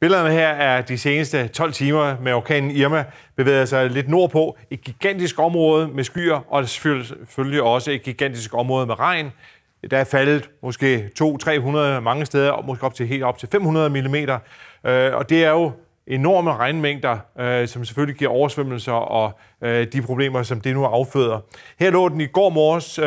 Billederne her er de seneste 12 timer med orkanen Irma bevæger sig lidt nordpå. Et gigantisk område med skyer, og selvfølgelig også et gigantisk område med regn. Der er faldet måske 200-300 mange steder, og måske op til helt op til 500 mm. Øh, og det er jo enorme regnmængder, øh, som selvfølgelig giver oversvømmelser og øh, de problemer, som det nu afføder. Her lå den i går morges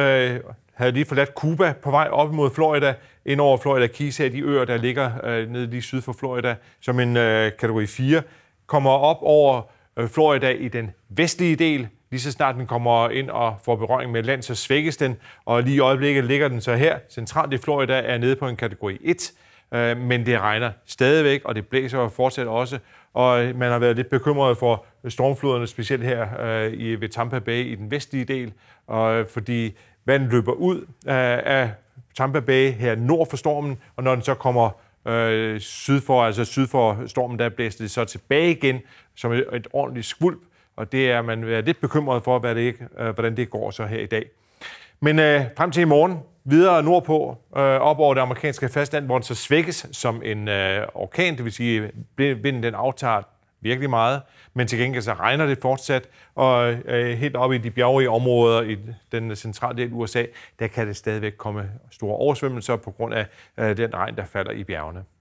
havde lige forladt Cuba på vej op mod Florida, ind over Florida Keys her, de øer, der ligger øh, nede lige syd for Florida, som en øh, kategori 4, kommer op over øh, Florida i den vestlige del. Lige så snart den kommer ind og får berøring med land, så svækkes den, og lige i øjeblikket ligger den så her. Centralt i Florida er nede på en kategori 1, øh, men det regner stadigvæk, og det blæser og fortsat også, og man har været lidt bekymret for stormfloderne, specielt her øh, i, ved Tampa Bay i den vestlige del, og, øh, fordi Vandet løber ud øh, af Tampa Bay her nord for stormen, og når den så kommer øh, syd for, altså syd for stormen, der blæser det så tilbage igen som et, et ordentligt skvulp, og det er man er lidt bekymret for, hvad det ikke, øh, hvordan det går så her i dag. Men øh, frem til i morgen, videre nordpå, øh, op over det amerikanske fastland, hvor den så svækkes som en øh, orkan, det vil sige, øh, vinden den aftager virkelig meget, men til gengæld så regner det fortsat, og øh, helt op i de bjergrige områder i den centrale del af USA, der kan det stadigvæk komme store oversvømmelser på grund af øh, den regn, der falder i bjergene.